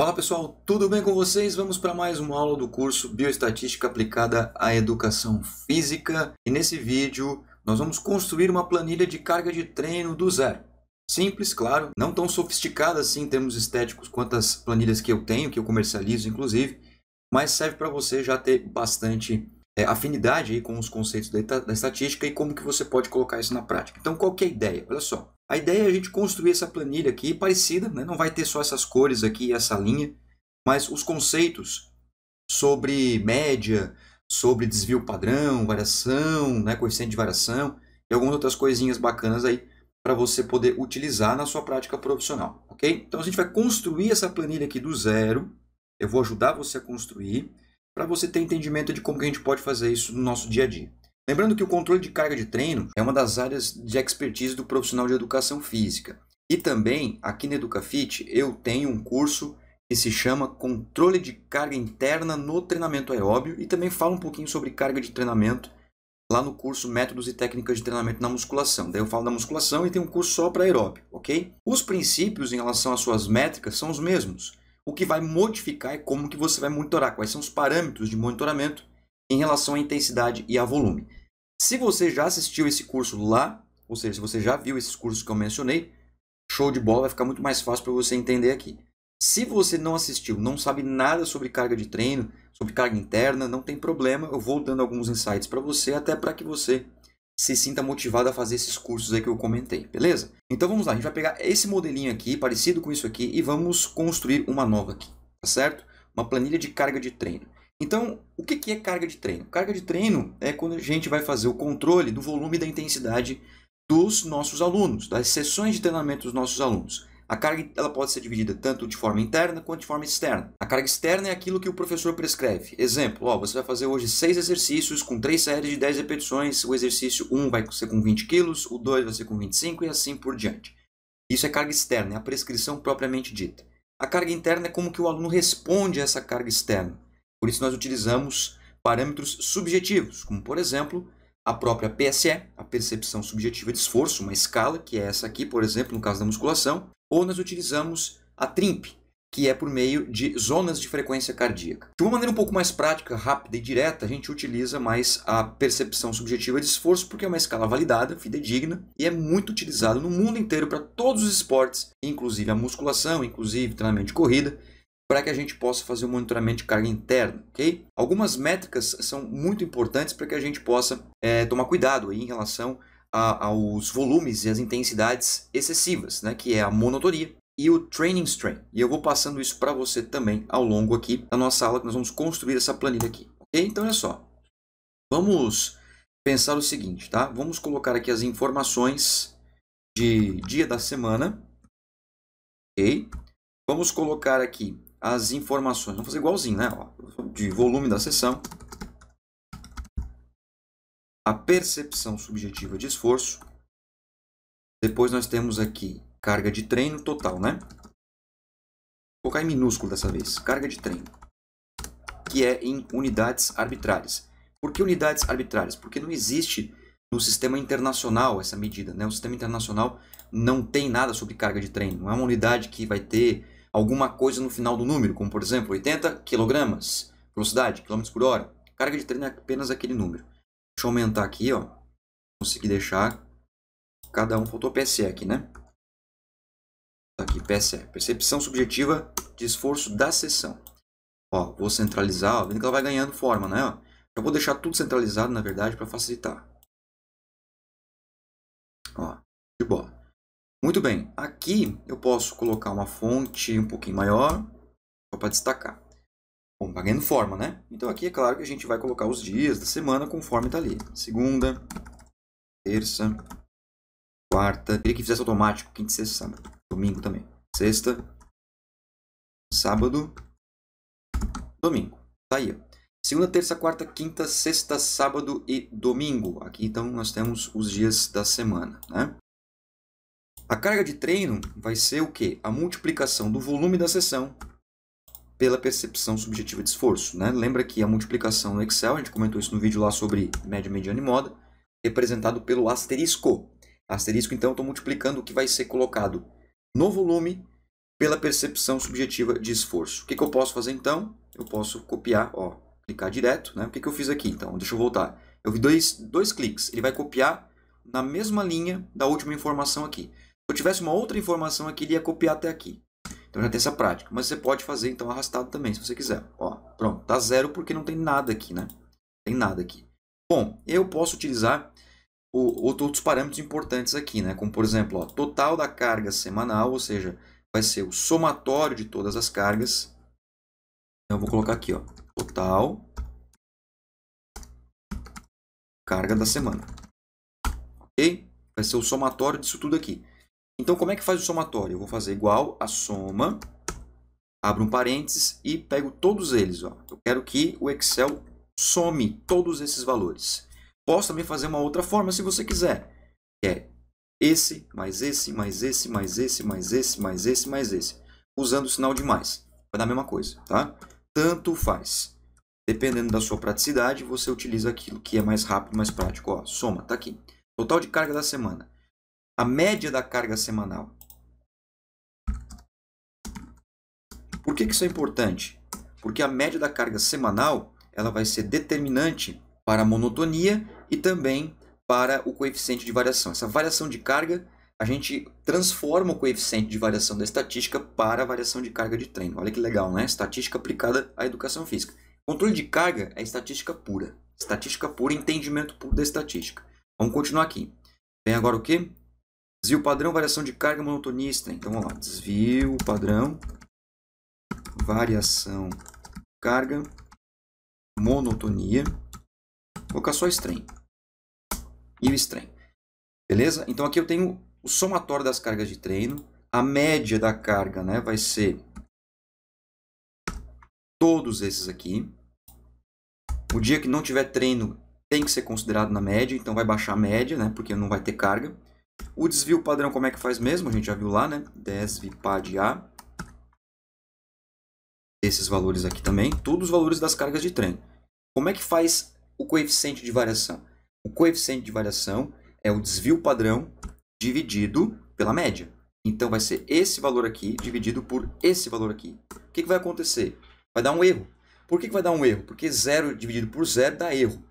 Fala pessoal, tudo bem com vocês? Vamos para mais uma aula do curso Bioestatística aplicada à Educação Física. E nesse vídeo nós vamos construir uma planilha de carga de treino do zero. Simples, claro, não tão sofisticada assim em termos estéticos quanto as planilhas que eu tenho, que eu comercializo inclusive, mas serve para você já ter bastante é, afinidade aí com os conceitos da, da estatística e como que você pode colocar isso na prática. Então qual é a ideia? Olha só, a ideia é a gente construir essa planilha aqui parecida, né? não vai ter só essas cores aqui e essa linha, mas os conceitos sobre média, sobre desvio padrão, variação, né? coeficiente de variação e algumas outras coisinhas bacanas aí para você poder utilizar na sua prática profissional, ok? Então a gente vai construir essa planilha aqui do zero, eu vou ajudar você a construir, para você ter entendimento de como que a gente pode fazer isso no nosso dia a dia. Lembrando que o controle de carga de treino é uma das áreas de expertise do profissional de educação física. E também, aqui na EducaFit, eu tenho um curso que se chama Controle de Carga Interna no Treinamento Aeróbio é e também falo um pouquinho sobre carga de treinamento lá no curso Métodos e Técnicas de Treinamento na Musculação. Daí eu falo da musculação e tem um curso só para aeróbio, ok? Os princípios em relação às suas métricas são os mesmos. O que vai modificar é como que você vai monitorar, quais são os parâmetros de monitoramento em relação à intensidade e a volume. Se você já assistiu esse curso lá, ou seja, se você já viu esses cursos que eu mencionei, show de bola, vai ficar muito mais fácil para você entender aqui. Se você não assistiu, não sabe nada sobre carga de treino, sobre carga interna, não tem problema, eu vou dando alguns insights para você, até para que você se sinta motivado a fazer esses cursos aí que eu comentei, beleza? Então vamos lá, a gente vai pegar esse modelinho aqui, parecido com isso aqui, e vamos construir uma nova aqui, tá certo? Uma planilha de carga de treino. Então, o que é carga de treino? Carga de treino é quando a gente vai fazer o controle do volume e da intensidade dos nossos alunos, das sessões de treinamento dos nossos alunos. A carga ela pode ser dividida tanto de forma interna quanto de forma externa. A carga externa é aquilo que o professor prescreve. Exemplo, ó, você vai fazer hoje seis exercícios com três séries de 10 repetições. O exercício 1 um vai ser com 20 quilos, o 2 vai ser com 25 e assim por diante. Isso é carga externa, é a prescrição propriamente dita. A carga interna é como que o aluno responde a essa carga externa. Por isso, nós utilizamos parâmetros subjetivos, como, por exemplo, a própria PSE, a percepção subjetiva de esforço, uma escala, que é essa aqui, por exemplo, no caso da musculação, ou nós utilizamos a TRIMP, que é por meio de zonas de frequência cardíaca. De uma maneira um pouco mais prática, rápida e direta, a gente utiliza mais a percepção subjetiva de esforço, porque é uma escala validada, fidedigna, e é muito utilizada no mundo inteiro para todos os esportes, inclusive a musculação, inclusive treinamento de corrida, para que a gente possa fazer o monitoramento de carga interna, ok? Algumas métricas são muito importantes para que a gente possa é, tomar cuidado aí em relação a, aos volumes e as intensidades excessivas, né? Que é a monotoria e o training strain. E eu vou passando isso para você também ao longo aqui da nossa aula que nós vamos construir essa planilha aqui, Então olha só, vamos pensar o seguinte, tá? Vamos colocar aqui as informações de dia da semana, ok? Vamos colocar aqui as informações. Vamos fazer igualzinho, né? Ó, de volume da sessão. A percepção subjetiva de esforço. Depois nós temos aqui carga de treino total, né? Vou colocar em minúsculo dessa vez. Carga de treino. Que é em unidades arbitrárias. Por que unidades arbitrárias? Porque não existe no sistema internacional essa medida. Né? O sistema internacional não tem nada sobre carga de treino. Não é uma unidade que vai ter alguma coisa no final do número, como por exemplo 80 kg, velocidade, km por hora. Carga de treino é apenas aquele número. Deixa eu aumentar aqui, ó. Consegui deixar cada um. Faltou PSE aqui, né? Tá aqui, PSE. Percepção subjetiva de esforço da sessão. Ó, vou centralizar, ó, vendo que ela vai ganhando forma, né? Ó, eu vou deixar tudo centralizado, na verdade, para facilitar. Ó, de boa. Muito bem, aqui eu posso colocar uma fonte um pouquinho maior, só para destacar. Bom, tá ganhando forma, né? Então aqui é claro que a gente vai colocar os dias da semana conforme está ali. Segunda, terça, quarta, queria que fizesse automático, quinta, sexta, sábado, domingo também. Sexta, sábado, domingo. Tá aí, Segunda, terça, quarta, quinta, sexta, sábado e domingo. Aqui então nós temos os dias da semana, né? A carga de treino vai ser o quê? A multiplicação do volume da sessão pela percepção subjetiva de esforço. Né? Lembra que a multiplicação no Excel, a gente comentou isso no vídeo lá sobre média, mediana e moda, representado pelo asterisco. Asterisco, então, estou multiplicando o que vai ser colocado no volume pela percepção subjetiva de esforço. O que, que eu posso fazer, então? Eu posso copiar, ó, clicar direto. Né? O que, que eu fiz aqui, então? Deixa eu voltar. Eu vi dois, dois cliques. Ele vai copiar na mesma linha da última informação aqui eu tivesse uma outra informação aqui, ele ia copiar até aqui. Então já tem essa prática. Mas você pode fazer então arrastado também, se você quiser. Ó, pronto, tá zero porque não tem nada aqui, né? Tem nada aqui. Bom, eu posso utilizar o, outros parâmetros importantes aqui, né? Como por exemplo, ó, total da carga semanal, ou seja, vai ser o somatório de todas as cargas. Então eu vou colocar aqui, ó, total carga da semana. OK? Vai ser o somatório disso tudo aqui. Então, como é que faz o somatório? Eu vou fazer igual a soma, abro um parênteses e pego todos eles. Ó. Eu quero que o Excel some todos esses valores. Posso também fazer uma outra forma se você quiser, que é esse, mais esse, mais esse, mais esse, mais esse, mais esse, mais esse, usando o sinal de mais. Vai dar a mesma coisa, tá? Tanto faz. Dependendo da sua praticidade, você utiliza aquilo que é mais rápido, mais prático. Ó, soma, tá aqui. Total de carga da semana a média da carga semanal. Por que, que isso é importante? Porque a média da carga semanal ela vai ser determinante para a monotonia e também para o coeficiente de variação. Essa variação de carga, a gente transforma o coeficiente de variação da estatística para a variação de carga de treino. Olha que legal, né? Estatística aplicada à educação física. Controle de carga é estatística pura. Estatística pura, entendimento puro da estatística. Vamos continuar aqui. Vem agora o quê? Desvio padrão, variação de carga monotonista. Então vamos lá. Desvio padrão, variação, carga, monotonia. Vou colocar só strain. E o strain. Beleza? Então aqui eu tenho o somatório das cargas de treino. A média da carga né, vai ser todos esses aqui. O dia que não tiver treino tem que ser considerado na média, então vai baixar a média, né, porque não vai ter carga. O desvio padrão, como é que faz mesmo? A gente já viu lá, né? Desvipar de A. Esses valores aqui também. Todos os valores das cargas de trem. Como é que faz o coeficiente de variação? O coeficiente de variação é o desvio padrão dividido pela média. Então, vai ser esse valor aqui dividido por esse valor aqui. O que, que vai acontecer? Vai dar um erro. Por que, que vai dar um erro? Porque zero dividido por zero dá erro.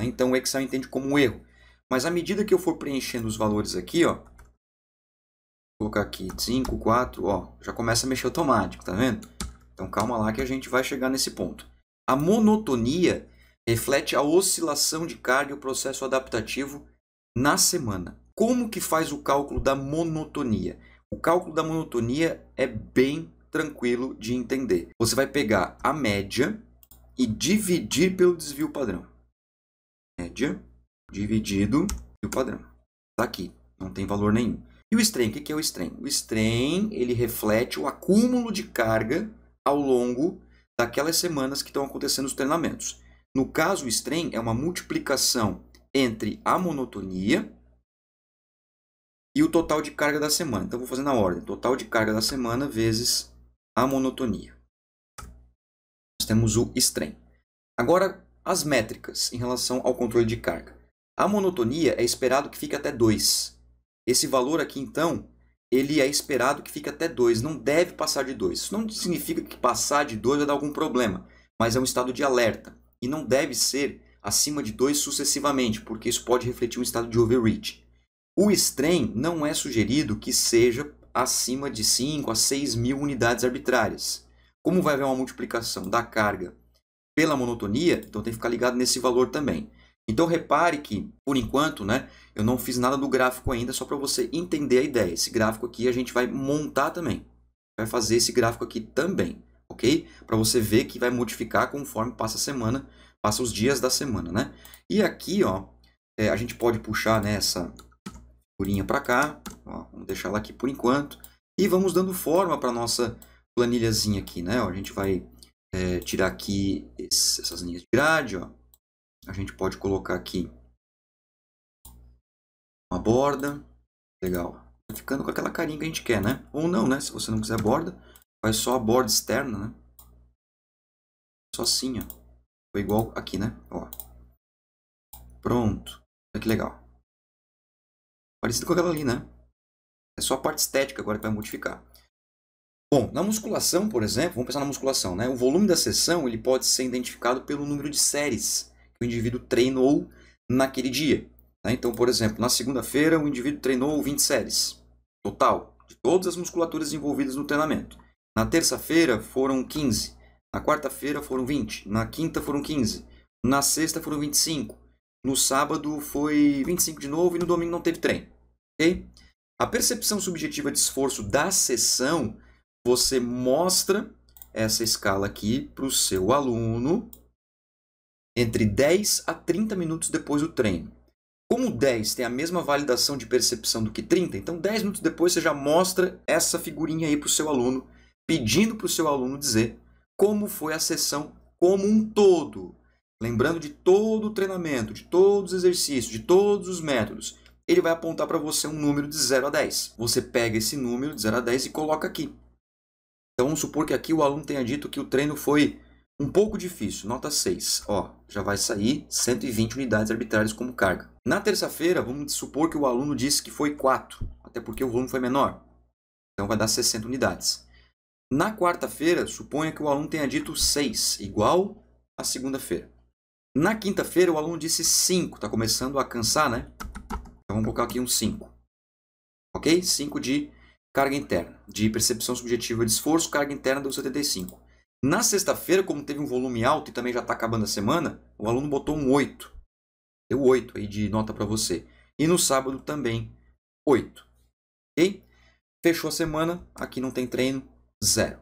Então, o Excel entende como um erro. Mas à medida que eu for preenchendo os valores aqui, ó, vou colocar aqui 5, 4, ó, já começa a mexer automático, tá vendo? Então calma lá que a gente vai chegar nesse ponto. A monotonia reflete a oscilação de carga e o processo adaptativo na semana. Como que faz o cálculo da monotonia? O cálculo da monotonia é bem tranquilo de entender. Você vai pegar a média e dividir pelo desvio padrão. Média dividido o padrão. Está aqui, não tem valor nenhum. E o strain, o que é o strain? O strain ele reflete o acúmulo de carga ao longo daquelas semanas que estão acontecendo os treinamentos. No caso, o strain é uma multiplicação entre a monotonia e o total de carga da semana. Então, vou fazer na ordem. Total de carga da semana vezes a monotonia. Nós temos o strain. Agora, as métricas em relação ao controle de carga. A monotonia é esperado que fique até 2. Esse valor aqui, então, ele é esperado que fique até 2, não deve passar de 2. Isso não significa que passar de 2 vai dar algum problema, mas é um estado de alerta e não deve ser acima de 2 sucessivamente, porque isso pode refletir um estado de overreach. O strain não é sugerido que seja acima de 5 a 6 mil unidades arbitrárias. Como vai haver uma multiplicação da carga pela monotonia, então tem que ficar ligado nesse valor também. Então repare que, por enquanto, né, eu não fiz nada do gráfico ainda, só para você entender a ideia. Esse gráfico aqui a gente vai montar também. Vai fazer esse gráfico aqui também, ok? Para você ver que vai modificar conforme passa a semana, passa os dias da semana, né? E aqui, ó, é, a gente pode puxar nessa né, figurinha para cá, ó, vamos deixar ela aqui por enquanto, e vamos dando forma para nossa planilhazinha aqui, né? Ó, a gente vai é, tirar aqui esse, essas linhas de grade, ó, a gente pode colocar aqui uma borda. Legal. Tá ficando com aquela carinha que a gente quer, né? Ou não, né? Se você não quiser borda, faz só a borda externa, né? Só assim, ó. Foi igual aqui, né? Ó. Pronto. Olha que legal. Parecido com aquela ali, né? É só a parte estética agora que vai modificar. Bom, na musculação, por exemplo, vamos pensar na musculação, né? O volume da sessão ele pode ser identificado pelo número de séries o indivíduo treinou naquele dia. Né? Então, por exemplo, na segunda-feira o indivíduo treinou 20 séries total de todas as musculaturas envolvidas no treinamento. Na terça-feira foram 15, na quarta-feira foram 20, na quinta foram 15, na sexta foram 25, no sábado foi 25 de novo e no domingo não teve treino. Okay? A percepção subjetiva de esforço da sessão, você mostra essa escala aqui para o seu aluno entre 10 a 30 minutos depois do treino. Como 10 tem a mesma validação de percepção do que 30, então 10 minutos depois você já mostra essa figurinha aí para o seu aluno, pedindo para o seu aluno dizer como foi a sessão como um todo. Lembrando de todo o treinamento, de todos os exercícios, de todos os métodos. Ele vai apontar para você um número de 0 a 10. Você pega esse número de 0 a 10 e coloca aqui. Então vamos supor que aqui o aluno tenha dito que o treino foi um pouco difícil, nota 6. Ó, já vai sair 120 unidades arbitrárias como carga. Na terça-feira, vamos supor que o aluno disse que foi 4, até porque o volume foi menor. Então vai dar 60 unidades. Na quarta-feira, suponha que o aluno tenha dito 6, igual à segunda-feira. Na quinta-feira, o aluno disse 5, está começando a cansar, né? Então vamos colocar aqui um 5. Ok? 5 de carga interna, de percepção subjetiva de esforço, carga interna deu 75. Na sexta-feira, como teve um volume alto e também já está acabando a semana, o aluno botou um 8. Deu 8 aí de nota para você. E no sábado também 8. Ok? Fechou a semana, aqui não tem treino, zero.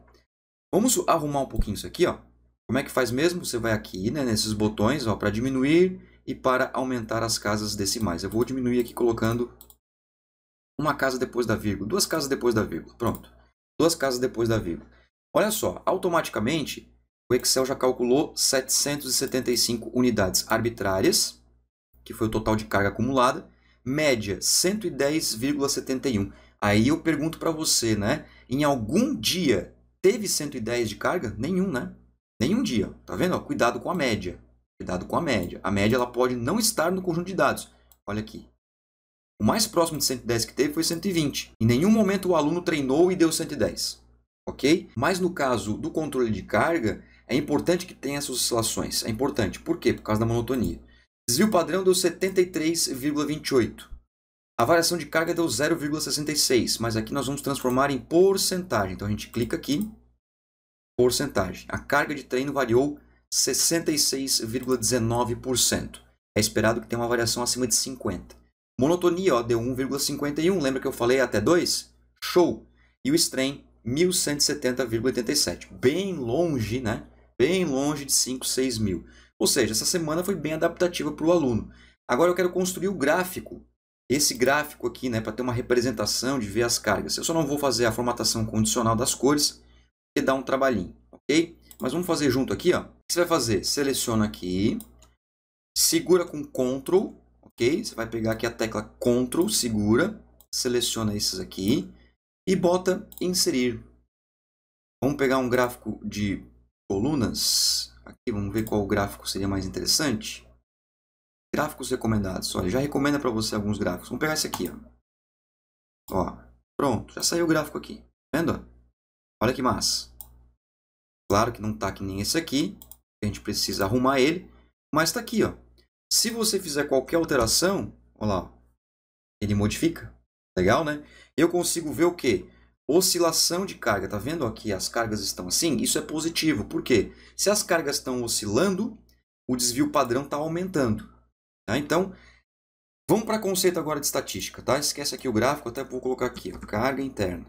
Vamos arrumar um pouquinho isso aqui, ó. Como é que faz mesmo? Você vai aqui, né, nesses botões, ó, para diminuir e para aumentar as casas decimais. Eu vou diminuir aqui colocando uma casa depois da vírgula, duas casas depois da vírgula, pronto. Duas casas depois da vírgula. Olha só, automaticamente o Excel já calculou 775 unidades arbitrárias, que foi o total de carga acumulada, média 110,71. Aí eu pergunto para você, né? Em algum dia teve 110 de carga? Nenhum, né? Nenhum dia. Tá vendo? Cuidado com a média. Cuidado com a média. A média ela pode não estar no conjunto de dados. Olha aqui. O mais próximo de 110 que teve foi 120. Em nenhum momento o aluno treinou e deu 110 ok? Mas no caso do controle de carga, é importante que tenha essas oscilações. É importante, por quê? Por causa da monotonia. Desvio padrão deu 73,28. A variação de carga deu 0,66, mas aqui nós vamos transformar em porcentagem. Então a gente clica aqui, porcentagem. A carga de treino variou 66,19%. É esperado que tenha uma variação acima de 50. Monotonia ó, deu 1,51, lembra que eu falei até 2? Show! E o strain 1.170,87. Bem longe, né? Bem longe de 5, 6 mil. Ou seja, essa semana foi bem adaptativa para o aluno. Agora eu quero construir o gráfico. Esse gráfico aqui, né, para ter uma representação de ver as cargas. Eu só não vou fazer a formatação condicional das cores, porque dá um trabalhinho, ok? Mas vamos fazer junto aqui, ó. O que você vai fazer? Seleciona aqui, segura com Ctrl, ok? Você vai pegar aqui a tecla Ctrl, segura, seleciona esses aqui, e bota inserir. Vamos pegar um gráfico de colunas. Aqui vamos ver qual gráfico seria mais interessante. Gráficos recomendados. Olha, já recomenda para você alguns gráficos. Vamos pegar esse aqui. Ó. ó. Pronto, já saiu o gráfico aqui. Tá vendo? Olha que massa. Claro que não está que nem esse aqui. A gente precisa arrumar ele. Mas está aqui. Ó. Se você fizer qualquer alteração, olha lá, ele modifica. Legal, né? Eu consigo ver o quê? Oscilação de carga. Tá vendo aqui? As cargas estão assim? Isso é positivo. Por quê? Se as cargas estão oscilando, o desvio padrão está aumentando. Tá? Então, vamos para conceito agora de estatística. Tá? Esquece aqui o gráfico, até vou colocar aqui. Ó, carga interna.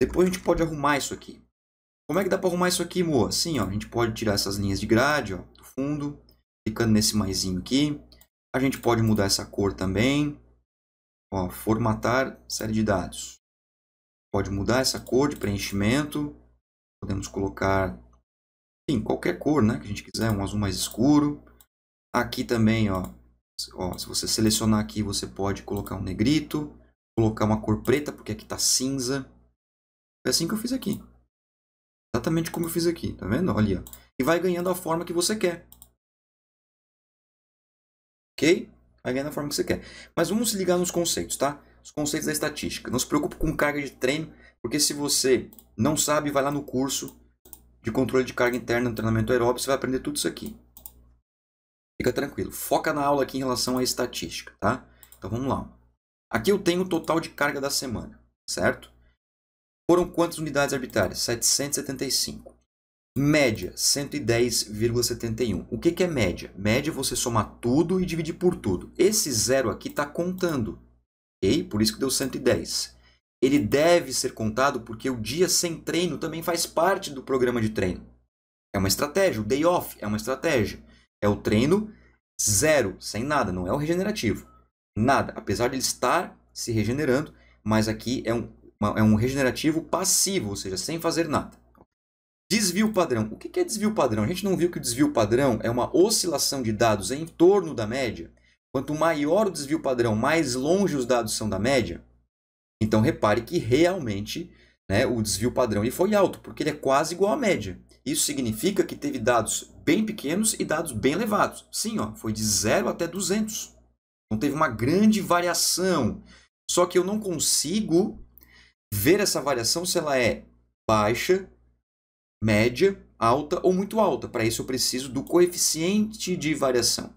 Depois a gente pode arrumar isso aqui. Como é que dá para arrumar isso aqui, Moa? Sim, ó, a gente pode tirar essas linhas de grade ó, do fundo, Clicando nesse maisinho aqui. A gente pode mudar essa cor também. Ó, formatar série de dados. Pode mudar essa cor de preenchimento. Podemos colocar enfim, qualquer cor né, que a gente quiser, um azul mais escuro. Aqui também, ó, ó, se você selecionar aqui, você pode colocar um negrito, colocar uma cor preta, porque aqui está cinza. É assim que eu fiz aqui. Exatamente como eu fiz aqui, tá vendo? Olha, e vai ganhando a forma que você quer. Ok? Vai ganhar na forma que você quer. Mas vamos ligar nos conceitos, tá? Os conceitos da estatística. Não se preocupe com carga de treino, porque se você não sabe, vai lá no curso de controle de carga interna no treinamento aeróbico, você vai aprender tudo isso aqui. Fica tranquilo. Foca na aula aqui em relação à estatística, tá? Então vamos lá. Aqui eu tenho o total de carga da semana, certo? Foram quantas unidades arbitrárias? 775. Média, 110,71. O que, que é média? Média é você soma tudo e divide por tudo. Esse zero aqui está contando, ok? Por isso que deu 110. Ele deve ser contado porque o dia sem treino também faz parte do programa de treino. É uma estratégia, o day off é uma estratégia. É o treino zero, sem nada, não é o regenerativo. Nada, apesar de ele estar se regenerando, mas aqui é um, é um regenerativo passivo, ou seja, sem fazer nada. Desvio padrão. O que é desvio padrão? A gente não viu que o desvio padrão é uma oscilação de dados em torno da média? Quanto maior o desvio padrão, mais longe os dados são da média? Então, repare que realmente né, o desvio padrão ele foi alto, porque ele é quase igual à média. Isso significa que teve dados bem pequenos e dados bem elevados. Sim, ó, foi de 0 até 200. Então, teve uma grande variação. Só que eu não consigo ver essa variação se ela é baixa, média, alta ou muito alta. Para isso, eu preciso do coeficiente de variação.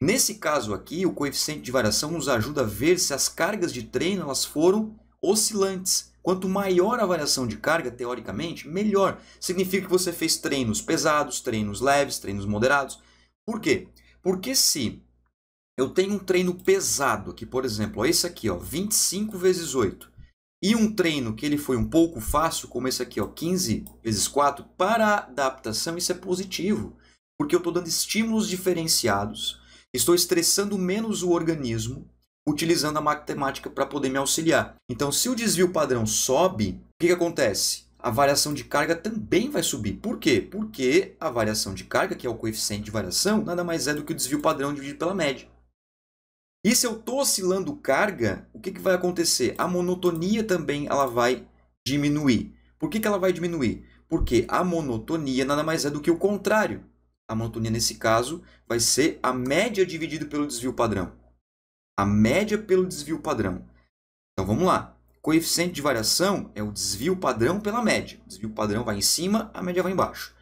Nesse caso aqui, o coeficiente de variação nos ajuda a ver se as cargas de treino elas foram oscilantes. Quanto maior a variação de carga, teoricamente, melhor. Significa que você fez treinos pesados, treinos leves, treinos moderados. Por quê? Porque se eu tenho um treino pesado aqui, por exemplo, ó, esse aqui, ó, 25 vezes 8, e um treino que ele foi um pouco fácil, como esse aqui, ó, 15 vezes 4, para a adaptação isso é positivo, porque eu estou dando estímulos diferenciados, estou estressando menos o organismo, utilizando a matemática para poder me auxiliar. Então, se o desvio padrão sobe, o que, que acontece? A variação de carga também vai subir. Por quê? Porque a variação de carga, que é o coeficiente de variação, nada mais é do que o desvio padrão dividido pela média. E se eu estou oscilando carga, o que, que vai acontecer? A monotonia também ela vai diminuir. Por que, que ela vai diminuir? Porque a monotonia nada mais é do que o contrário. A monotonia, nesse caso, vai ser a média dividida pelo desvio padrão. A média pelo desvio padrão. Então vamos lá. Coeficiente de variação é o desvio padrão pela média. O desvio padrão vai em cima, a média vai embaixo.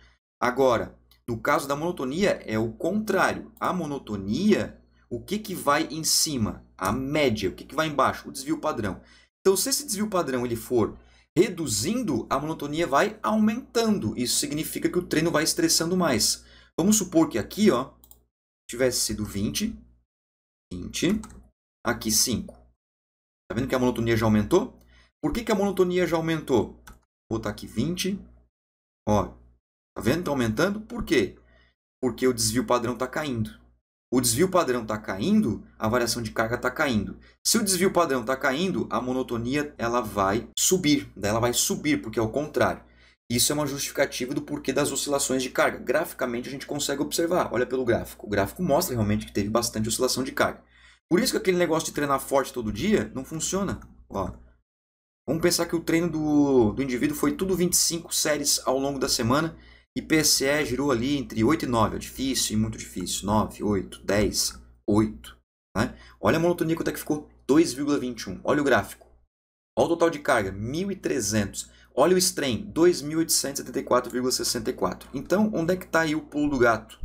Agora, no caso da monotonia, é o contrário. A monotonia o que, que vai em cima? A média. O que, que vai embaixo? O desvio padrão. Então, se esse desvio padrão ele for reduzindo, a monotonia vai aumentando. Isso significa que o treino vai estressando mais. Vamos supor que aqui ó, tivesse sido 20, 20, aqui 5. Tá vendo que a monotonia já aumentou? Por que, que a monotonia já aumentou? Vou botar aqui 20. Ó, tá vendo? Está aumentando. Por quê? Porque o desvio padrão está caindo o desvio padrão está caindo, a variação de carga está caindo. Se o desvio padrão está caindo, a monotonia ela vai subir, né? ela vai subir, porque é o contrário. Isso é uma justificativa do porquê das oscilações de carga. Graficamente a gente consegue observar, olha pelo gráfico. O gráfico mostra realmente que teve bastante oscilação de carga. Por isso que aquele negócio de treinar forte todo dia não funciona. Ó, vamos pensar que o treino do, do indivíduo foi tudo 25 séries ao longo da semana IPCE girou ali entre 8 e 9, é difícil e muito difícil, 9, 8, 10, 8. Né? Olha a monotonia quanto é que ficou, 2,21. Olha o gráfico. Olha o total de carga, 1.300. Olha o strain, 2.874,64. Então, onde é que está aí o pulo do gato?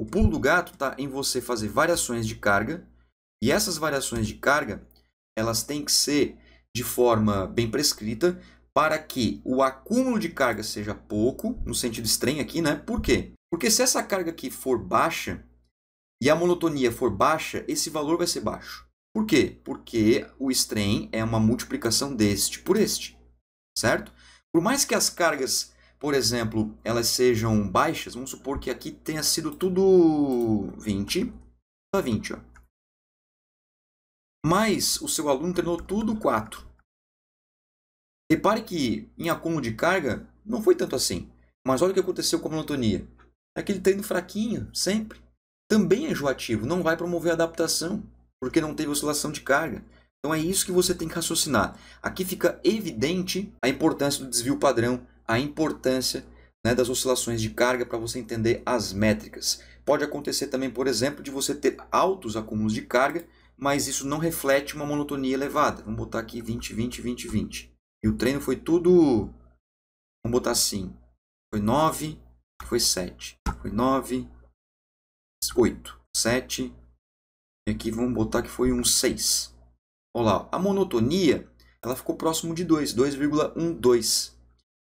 O pulo do gato está em você fazer variações de carga, e essas variações de carga, elas têm que ser de forma bem prescrita, para que o acúmulo de carga seja pouco, no sentido estranho aqui, né? Por quê? Porque se essa carga aqui for baixa e a monotonia for baixa, esse valor vai ser baixo. Por quê? Porque o strain é uma multiplicação deste por este, certo? Por mais que as cargas, por exemplo, elas sejam baixas, vamos supor que aqui tenha sido tudo 20, tá 20, ó. Mas o seu aluno treinou tudo 4. Repare que em acúmulo de carga não foi tanto assim. Mas olha o que aconteceu com a monotonia. É aquele treino fraquinho, sempre. Também é joativo, não vai promover adaptação, porque não teve oscilação de carga. Então é isso que você tem que raciocinar. Aqui fica evidente a importância do desvio padrão, a importância né, das oscilações de carga para você entender as métricas. Pode acontecer também, por exemplo, de você ter altos acúmulos de carga, mas isso não reflete uma monotonia elevada. Vamos botar aqui 20, 20, 20, 20. E o treino foi tudo. Vamos botar assim. Foi 9, foi 7. Foi 9, 8, 7. E aqui vamos botar que foi um 6. Olha lá, a monotonia ela ficou próximo de 2, 2,12.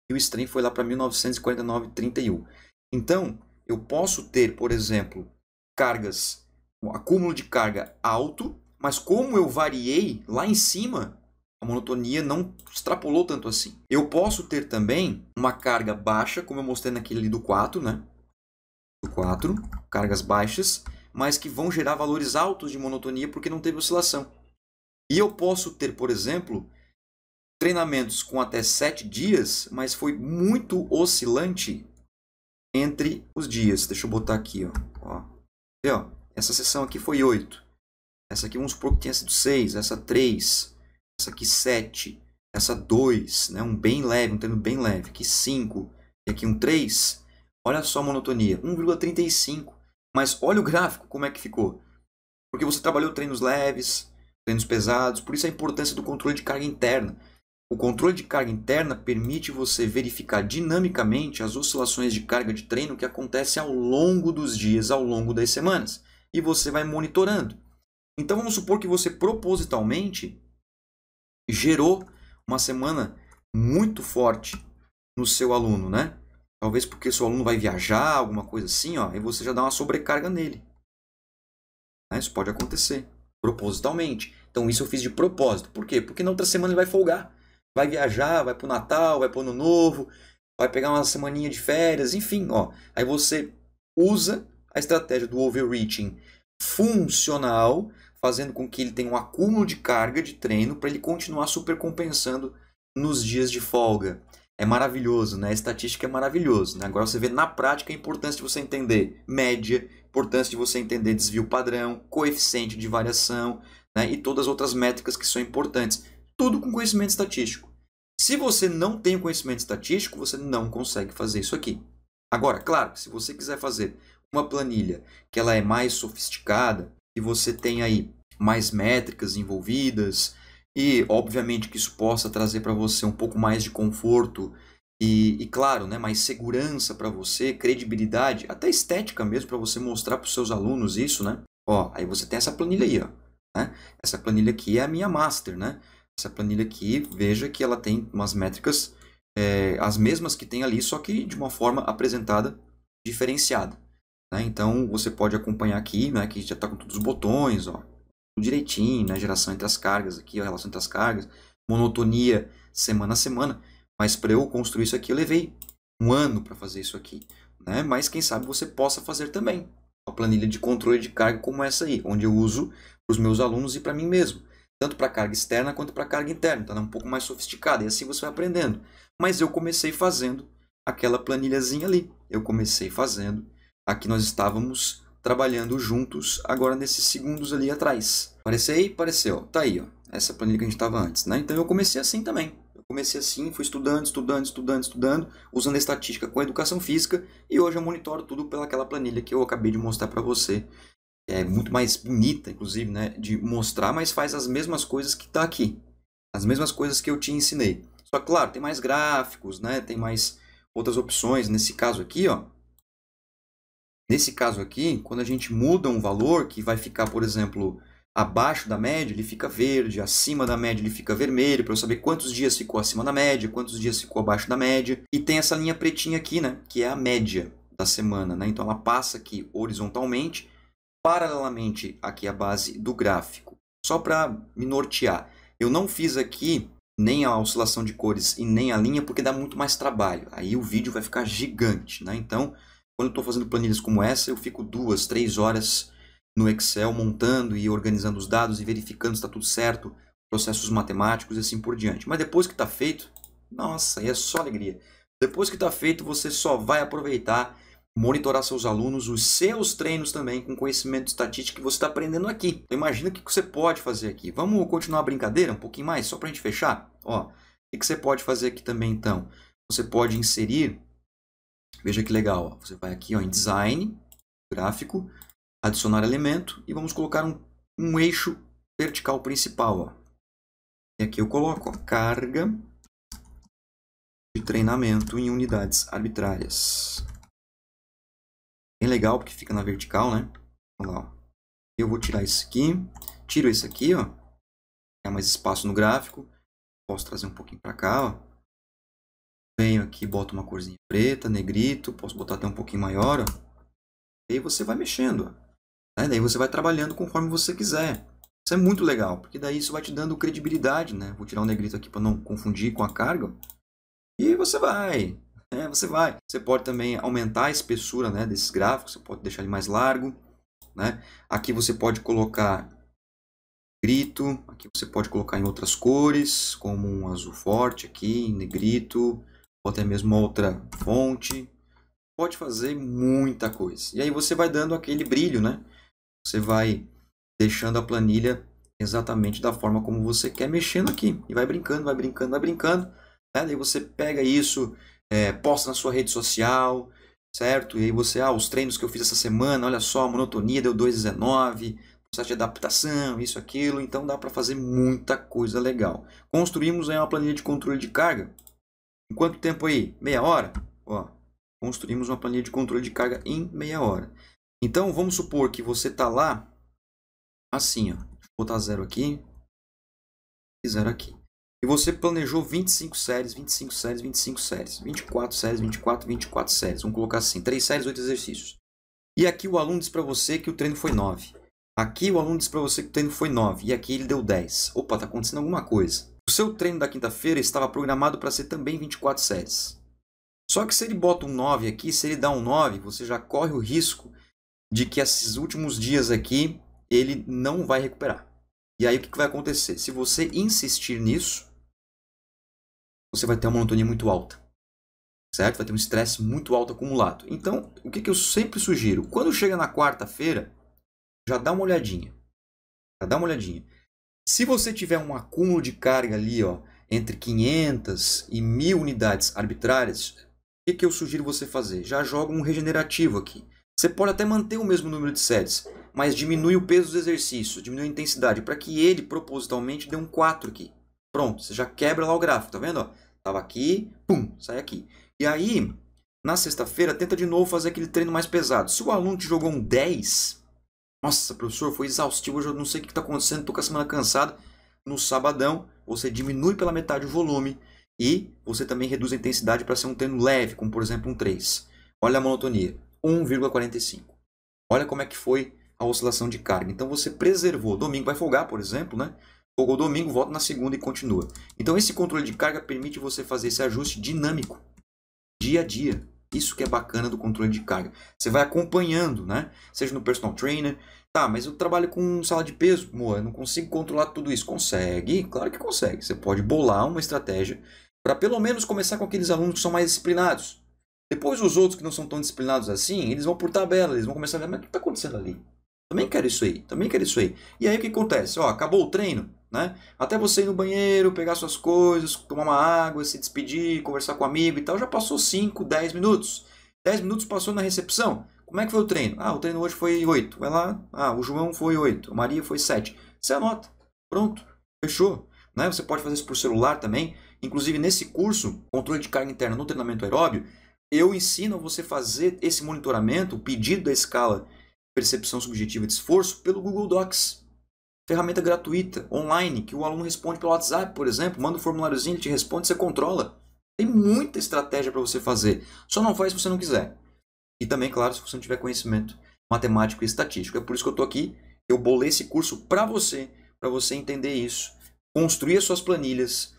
E o strain foi lá para 1949,31. Então, eu posso ter, por exemplo, cargas, um acúmulo de carga alto, mas como eu variei lá em cima, a monotonia não extrapolou tanto assim. Eu posso ter também uma carga baixa, como eu mostrei naquele do 4, né? Do 4, cargas baixas, mas que vão gerar valores altos de monotonia porque não teve oscilação. E eu posso ter, por exemplo, treinamentos com até 7 dias, mas foi muito oscilante entre os dias. Deixa eu botar aqui, ó. ó. ó essa sessão aqui foi 8. Essa aqui, vamos supor que tinha sido 6, essa 3 essa aqui 7, essa 2, né? um bem leve, um treino bem leve, aqui 5 e aqui um 3, olha só a monotonia, 1,35. Mas olha o gráfico como é que ficou. Porque você trabalhou treinos leves, treinos pesados, por isso a importância do controle de carga interna. O controle de carga interna permite você verificar dinamicamente as oscilações de carga de treino que acontecem ao longo dos dias, ao longo das semanas, e você vai monitorando. Então vamos supor que você propositalmente gerou uma semana muito forte no seu aluno, né? Talvez porque seu aluno vai viajar, alguma coisa assim, ó, e você já dá uma sobrecarga nele. Né? Isso pode acontecer, propositalmente. Então isso eu fiz de propósito. Por quê? Porque na outra semana ele vai folgar. Vai viajar, vai pro Natal, vai pro Ano Novo, vai pegar uma semaninha de férias, enfim, ó. Aí você usa a estratégia do overreaching funcional fazendo com que ele tenha um acúmulo de carga de treino para ele continuar supercompensando nos dias de folga. É maravilhoso, né? A estatística é maravilhoso. Né? Agora você vê na prática a importância de você entender média, importância de você entender desvio padrão, coeficiente de variação né? e todas as outras métricas que são importantes. Tudo com conhecimento estatístico. Se você não tem conhecimento estatístico, você não consegue fazer isso aqui. Agora, claro, se você quiser fazer uma planilha que ela é mais sofisticada, e você tem aí mais métricas envolvidas e obviamente que isso possa trazer para você um pouco mais de conforto e, e claro, né, mais segurança para você, credibilidade, até estética mesmo para você mostrar para os seus alunos isso, né? Ó, aí você tem essa planilha aí, ó, né? Essa planilha aqui é a minha master, né? Essa planilha aqui, veja que ela tem umas métricas é, as mesmas que tem ali, só que de uma forma apresentada diferenciada. Né? Então você pode acompanhar aqui, né, que já está com todos os botões, ó, tudo direitinho, né, geração entre as cargas aqui, a relação entre as cargas, monotonia semana a semana. Mas para eu construir isso aqui, eu levei um ano para fazer isso aqui. Né? Mas quem sabe você possa fazer também uma planilha de controle de carga como essa aí, onde eu uso para os meus alunos e para mim mesmo tanto para carga externa quanto para carga interna. Então é um pouco mais sofisticada e assim você vai aprendendo. Mas eu comecei fazendo aquela planilhazinha ali. Eu comecei fazendo Aqui nós estávamos trabalhando juntos agora nesses segundos ali atrás. Apareceu aí? Apareceu. Tá aí, ó. Essa planilha que a gente estava antes, né? Então eu comecei assim também. Eu comecei assim, fui estudando, estudando, estudando, estudando, usando a estatística com a educação física e hoje eu monitoro tudo pelaquela planilha que eu acabei de mostrar para você. É muito mais bonita, inclusive, né, de mostrar, mas faz as mesmas coisas que está aqui. As mesmas coisas que eu te ensinei. Só claro, tem mais gráficos, né? Tem mais outras opções. Nesse caso aqui, ó, Nesse caso aqui, quando a gente muda um valor que vai ficar, por exemplo, abaixo da média, ele fica verde, acima da média, ele fica vermelho, para eu saber quantos dias ficou acima da média, quantos dias ficou abaixo da média. E tem essa linha pretinha aqui, né, que é a média da semana. Né? Então, ela passa aqui horizontalmente, paralelamente aqui à base do gráfico. Só para me nortear, eu não fiz aqui nem a oscilação de cores e nem a linha, porque dá muito mais trabalho. Aí o vídeo vai ficar gigante, né? Então, quando eu estou fazendo planilhas como essa, eu fico duas, três horas no Excel montando e organizando os dados e verificando se está tudo certo, processos matemáticos e assim por diante. Mas depois que está feito, nossa, é só alegria. Depois que está feito, você só vai aproveitar, monitorar seus alunos, os seus treinos também, com conhecimento estatístico que você está aprendendo aqui. Então, imagina o que você pode fazer aqui. Vamos continuar a brincadeira um pouquinho mais, só para a gente fechar? Ó, o que você pode fazer aqui também, então? Você pode inserir Veja que legal. Ó. Você vai aqui ó, em Design, Gráfico, Adicionar Elemento e vamos colocar um, um eixo vertical principal. Ó. E aqui eu coloco a Carga de treinamento em unidades arbitrárias. Bem legal porque fica na vertical, né? Olha lá, ó. Eu vou tirar isso aqui, tiro esse aqui, ó. Quer mais espaço no gráfico. Posso trazer um pouquinho para cá, ó aqui, boto uma corzinha preta, negrito, posso botar até um pouquinho maior, ó. E aí você vai mexendo, né? Daí você vai trabalhando conforme você quiser. Isso é muito legal, porque daí isso vai te dando credibilidade, né? Vou tirar o um negrito aqui para não confundir com a carga. E você vai, né? Você vai. Você pode também aumentar a espessura, né, desses gráficos, você pode deixar ele mais largo, né? Aqui você pode colocar grito, aqui você pode colocar em outras cores, como um azul forte aqui, em negrito, ou até mesmo outra fonte. Pode fazer muita coisa. E aí você vai dando aquele brilho, né? Você vai deixando a planilha exatamente da forma como você quer, mexendo aqui. E vai brincando, vai brincando, vai brincando. Né? Daí você pega isso, é, posta na sua rede social, certo? E aí você, ah, os treinos que eu fiz essa semana, olha só, a monotonia deu 2,19, processo de adaptação, isso, aquilo. Então dá para fazer muita coisa legal. Construímos aí uma planilha de controle de carga. Em quanto tempo aí? Meia hora? Ó, construímos uma planilha de controle de carga em meia hora. Então, vamos supor que você está lá assim, ó. Vou botar zero aqui e zero aqui. E você planejou 25 séries, 25 séries, 25 séries, 24 séries, 24, 24 séries. Vamos colocar assim, 3 séries, 8 exercícios. E aqui o aluno diz para você que o treino foi 9. Aqui o aluno diz para você que o treino foi 9 e aqui ele deu 10. Opa, está acontecendo alguma coisa. O seu treino da quinta-feira estava programado para ser também 24 séries. Só que se ele bota um 9 aqui, se ele dá um 9, você já corre o risco de que esses últimos dias aqui ele não vai recuperar. E aí o que vai acontecer? Se você insistir nisso, você vai ter uma monotonia muito alta. Certo? Vai ter um estresse muito alto acumulado. Então, o que eu sempre sugiro? Quando chega na quarta-feira, já dá uma olhadinha. Já dá uma olhadinha. Se você tiver um acúmulo de carga ali, ó, entre 500 e 1000 unidades arbitrárias, o que, que eu sugiro você fazer? Já joga um regenerativo aqui. Você pode até manter o mesmo número de sets, mas diminui o peso dos exercícios, diminui a intensidade, para que ele propositalmente dê um 4 aqui. Pronto, você já quebra lá o gráfico, tá vendo? tava aqui, pum, sai aqui. E aí, na sexta-feira, tenta de novo fazer aquele treino mais pesado. Se o aluno te jogou um 10, nossa, professor, foi exaustivo, eu não sei o que está acontecendo, estou com a semana cansada. No sabadão, você diminui pela metade o volume e você também reduz a intensidade para ser um treino leve, como por exemplo um 3. Olha a monotonia, 1,45. Olha como é que foi a oscilação de carga. Então você preservou. Domingo vai folgar, por exemplo, né? Folgou domingo, volta na segunda e continua. Então esse controle de carga permite você fazer esse ajuste dinâmico, dia a dia. Isso que é bacana do controle de carga. Você vai acompanhando, né? Seja no personal trainer. Tá, mas eu trabalho com sala de peso, Moa, eu não consigo controlar tudo isso. Consegue? Claro que consegue. Você pode bolar uma estratégia para pelo menos começar com aqueles alunos que são mais disciplinados. Depois os outros que não são tão disciplinados assim, eles vão por tabela, eles vão começar a ver, mas o que está acontecendo ali? Também quero isso aí, também quero isso aí. E aí o que acontece? Ó, acabou o treino, né? Até você ir no banheiro, pegar suas coisas, tomar uma água, se despedir, conversar com um amigo e tal, já passou 5, 10 minutos. 10 minutos passou na recepção. Como é que foi o treino? Ah, o treino hoje foi 8. Vai lá, ah, o João foi 8, a Maria foi 7. Você anota. Pronto. Fechou. Né? Você pode fazer isso por celular também. Inclusive, nesse curso, controle de carga interna no treinamento aeróbio, eu ensino a você fazer esse monitoramento, o pedido da escala percepção subjetiva de esforço, pelo Google Docs ferramenta gratuita, online, que o aluno responde pelo WhatsApp, por exemplo, manda um formuláriozinho, ele te responde, você controla. Tem muita estratégia para você fazer. Só não faz se você não quiser. E também, claro, se você não tiver conhecimento matemático e estatístico. É por isso que eu estou aqui. Eu bolei esse curso para você, para você entender isso, construir as suas planilhas,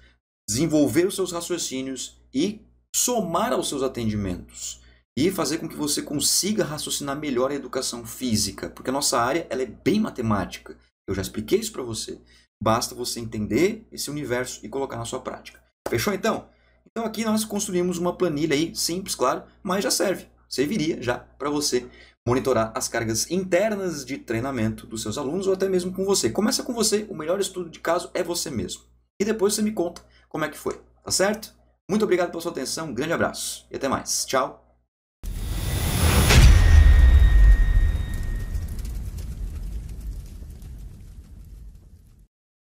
desenvolver os seus raciocínios e somar aos seus atendimentos e fazer com que você consiga raciocinar melhor a educação física, porque a nossa área ela é bem matemática. Eu já expliquei isso para você. Basta você entender esse universo e colocar na sua prática. Fechou então? Então aqui nós construímos uma planilha aí, simples, claro, mas já serve. Serviria já para você monitorar as cargas internas de treinamento dos seus alunos ou até mesmo com você. Começa com você, o melhor estudo de caso é você mesmo. E depois você me conta como é que foi, tá certo? Muito obrigado pela sua atenção, um grande abraço e até mais. Tchau!